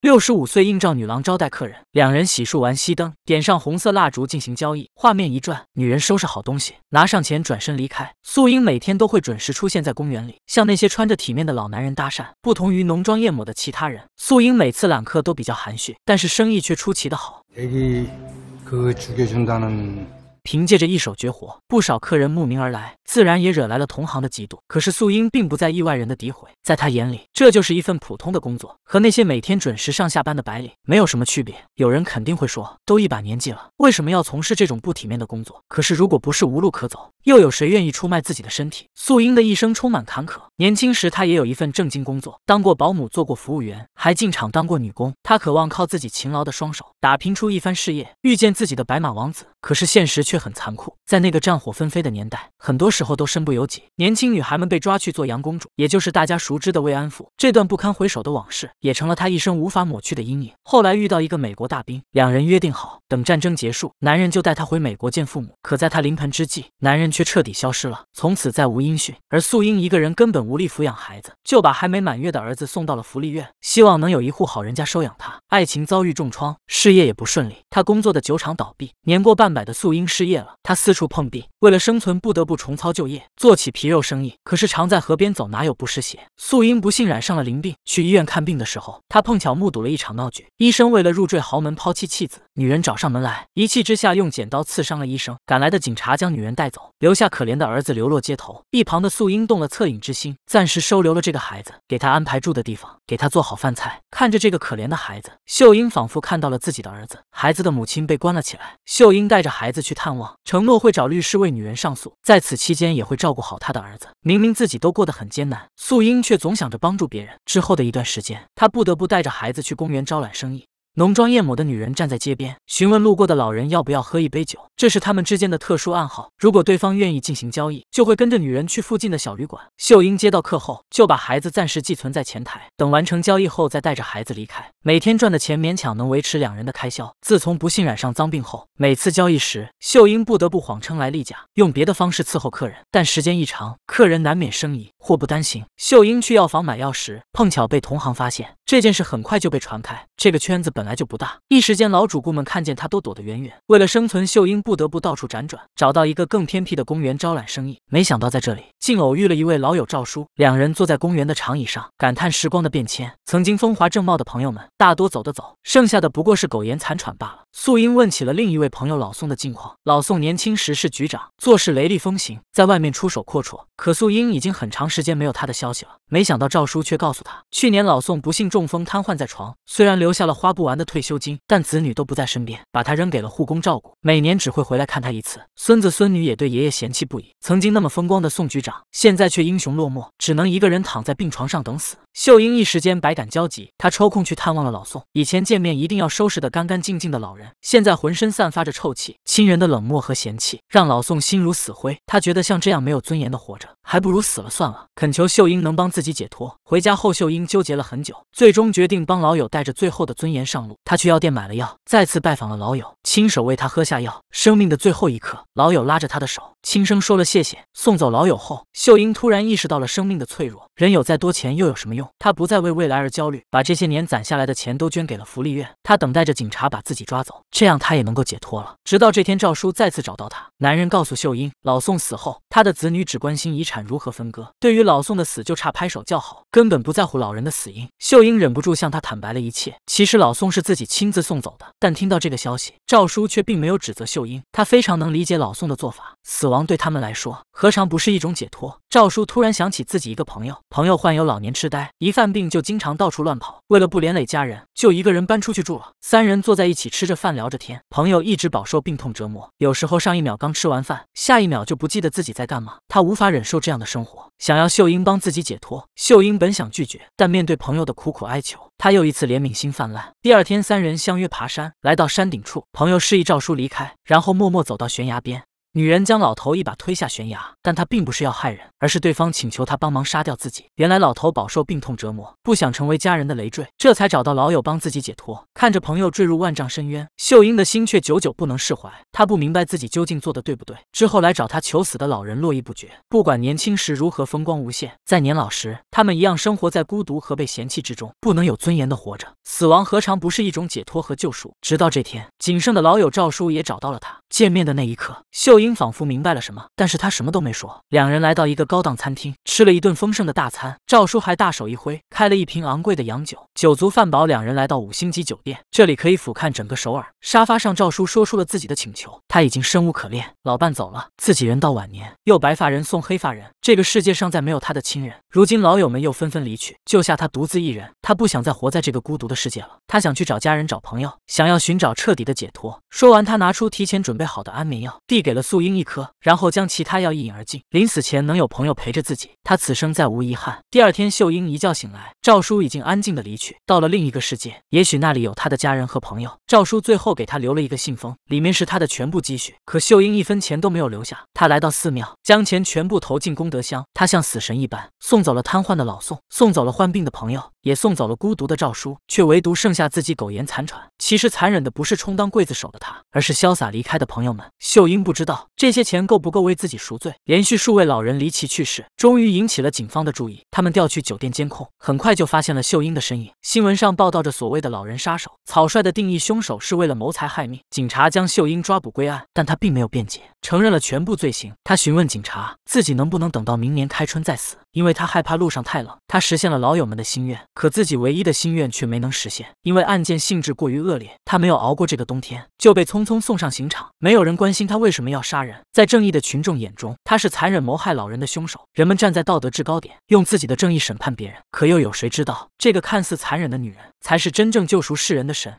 六十五岁应召女郎招待客人，两人洗漱完，熄灯，点上红色蜡烛进行交易。画面一转，女人收拾好东西，拿上钱，转身离开。素英每天都会准时出现在公园里，向那些穿着体面的老男人搭讪。不同于浓妆艳抹的其他人，素英每次揽客都比较含蓄，但是生意却出奇的好。凭借着一手绝活，不少客人慕名而来，自然也惹来了同行的嫉妒。可是素英并不在意外人的诋毁，在她眼里，这就是一份普通的工作，和那些每天准时上下班的白领没有什么区别。有人肯定会说，都一把年纪了，为什么要从事这种不体面的工作？可是如果不是无路可走，又有谁愿意出卖自己的身体？素英的一生充满坎坷。年轻时，她也有一份正经工作，当过保姆，做过服务员，还进厂当过女工。她渴望靠自己勤劳的双手打拼出一番事业，遇见自己的白马王子。可是现实却……很残酷，在那个战火纷飞的年代，很多时候都身不由己。年轻女孩们被抓去做洋公主，也就是大家熟知的慰安妇。这段不堪回首的往事，也成了她一生无法抹去的阴影。后来遇到一个美国大兵，两人约定好，等战争结束，男人就带她回美国见父母。可在他临盆之际，男人却彻底消失了，从此再无音讯。而素英一个人根本无力抚养孩子，就把还没满月的儿子送到了福利院，希望能有一户好人家收养他。爱情遭遇重创，事业也不顺利。他工作的酒厂倒闭，年过半百的素英失业了，他四处碰壁。为了生存，不得不重操旧业，做起皮肉生意。可是常在河边走，哪有不湿鞋？素英不幸染上了淋病，去医院看病的时候，她碰巧目睹了一场闹剧。医生为了入赘豪门，抛弃妻子，女人找上门来，一气之下用剪刀刺伤了医生。赶来的警察将女人带走，留下可怜的儿子流落街头。一旁的素英动了恻隐之心，暂时收留了这个孩子，给他安排住的地方，给他做好饭菜。看着这个可怜的孩子，秀英仿佛看到了自己的儿子。孩子的母亲被关了起来，秀英带着孩子去探望，承诺会找律师为。女人上诉，在此期间也会照顾好她的儿子。明明自己都过得很艰难，素英却总想着帮助别人。之后的一段时间，她不得不带着孩子去公园招揽生意。浓妆艳抹的女人站在街边，询问路过的老人要不要喝一杯酒，这是他们之间的特殊暗号。如果对方愿意进行交易，就会跟着女人去附近的小旅馆。秀英接到客后，就把孩子暂时寄存在前台，等完成交易后再带着孩子离开。每天赚的钱勉强能维持两人的开销。自从不幸染上脏病后，每次交易时，秀英不得不谎称来例假，用别的方式伺候客人。但时间一长，客人难免生疑。祸不单行，秀英去药房买药时，碰巧被同行发现这件事，很快就被传开。这个圈子本。来就不大，一时间老主顾们看见他都躲得远远。为了生存，秀英不得不到处辗转，找到一个更偏僻的公园招揽生意。没想到在这里竟偶遇了一位老友赵叔，两人坐在公园的长椅上，感叹时光的变迁。曾经风华正茂的朋友们，大多走得走，剩下的不过是苟延残喘罢了。素英问起了另一位朋友老宋的近况，老宋年轻时是局长，做事雷厉风行，在外面出手阔绰。可素英已经很长时间没有他的消息了，没想到赵叔却告诉他，去年老宋不幸中风，瘫痪在床，虽然留下了花不完。的退休金，但子女都不在身边，把他扔给了护工照顾，每年只会回来看他一次。孙子孙女也对爷爷嫌弃不已。曾经那么风光的宋局长，现在却英雄落寞，只能一个人躺在病床上等死。秀英一时间百感交集，她抽空去探望了老宋。以前见面一定要收拾得干干净净的老人，现在浑身散发着臭气。亲人的冷漠和嫌弃，让老宋心如死灰。他觉得像这样没有尊严的活着，还不如死了算了。恳求秀英能帮自己解脱。回家后，秀英纠结了很久，最终决定帮老友带着最后的尊严上路。她去药店买了药，再次拜访了老友，亲手为他喝下药。生命的最后一刻，老友拉着他的手，轻声说了谢谢。送走老友后，秀英突然意识到了生命的脆弱。人有再多钱又有什么用？他不再为未来而焦虑，把这些年攒下来的钱都捐给了福利院。他等待着警察把自己抓走，这样他也能够解脱了。直到这天，赵叔再次找到他，男人告诉秀英，老宋死后，他的子女只关心遗产如何分割，对于老宋的死就差拍手叫好，根本不在乎老人的死因。秀英忍不住向他坦白了一切，其实老宋是自己亲自送走的。但听到这个消息，赵叔却并没有指责秀英，他非常能理解老宋的做法，死亡对他们来说何尝不是一种解脱？赵叔突然想起自己一个朋友，朋友患有老年痴呆，一犯病就经常到处乱跑，为了不连累家人，就一个人搬出去住了。三人坐在一起吃着饭聊着天，朋友一直饱受病痛折磨，有时候上一秒刚吃完饭，下一秒就不记得自己在干嘛，他无法忍受这样的生活，想要秀英帮自己解脱。秀英本想拒绝，但面对朋友的苦苦哀求，他又一次怜悯心泛滥。第二天，三人相约爬山，来到山顶处，朋友示意赵叔离开，然后默默走到悬崖边。女人将老头一把推下悬崖，但她并不是要害人，而是对方请求她帮忙杀掉自己。原来老头饱受病痛折磨，不想成为家人的累赘，这才找到老友帮自己解脱。看着朋友坠入万丈深渊，秀英的心却久久不能释怀。她不明白自己究竟做的对不对。之后来找她求死的老人络绎不绝。不管年轻时如何风光无限，在年老时。他们一样生活在孤独和被嫌弃之中，不能有尊严的活着。死亡何尝不是一种解脱和救赎？直到这天，仅剩的老友赵叔也找到了他。见面的那一刻，秀英仿佛明白了什么，但是他什么都没说。两人来到一个高档餐厅，吃了一顿丰盛的大餐。赵叔还大手一挥，开了一瓶昂贵的洋酒。酒足饭饱，两人来到五星级酒店，这里可以俯瞰整个首尔。沙发上，赵叔说出了自己的请求，他已经生无可恋，老伴走了，自己人到晚年又白发人送黑发人，这个世界上再没有他的亲人。如今老友。我们又纷纷离去，救下他独自一人。他不想再活在这个孤独的世界了，他想去找家人、找朋友，想要寻找彻底的解脱。说完，他拿出提前准备好的安眠药，递给了素英一颗，然后将其他药一饮而尽。临死前能有朋友陪着自己，他此生再无遗憾。第二天，秀英一觉醒来，赵叔已经安静的离去，到了另一个世界，也许那里有他的家人和朋友。赵叔最后给他留了一个信封，里面是他的全部积蓄，可秀英一分钱都没有留下。他来到寺庙，将钱全部投进功德箱。他像死神一般送走了瘫痪。的老宋送走了患病的朋友，也送走了孤独的赵叔，却唯独剩下自己苟延残喘。其实残忍的不是充当刽子手的他，而是潇洒离开的朋友们。秀英不知道这些钱够不够为自己赎罪。连续数位老人离奇去世，终于引起了警方的注意。他们调去酒店监控，很快就发现了秀英的身影。新闻上报道着所谓的老人杀手，草率的定义凶手是为了谋财害命。警察将秀英抓捕归案，但她并没有辩解，承认了全部罪行。她询问警察自己能不能等到明年开春再死，因为她害怕路上。太冷，他实现了老友们的心愿，可自己唯一的心愿却没能实现，因为案件性质过于恶劣，他没有熬过这个冬天，就被匆匆送上刑场。没有人关心他为什么要杀人，在正义的群众眼中，他是残忍谋害老人的凶手。人们站在道德制高点，用自己的正义审判别人，可又有谁知道，这个看似残忍的女人，才是真正救赎世人的神？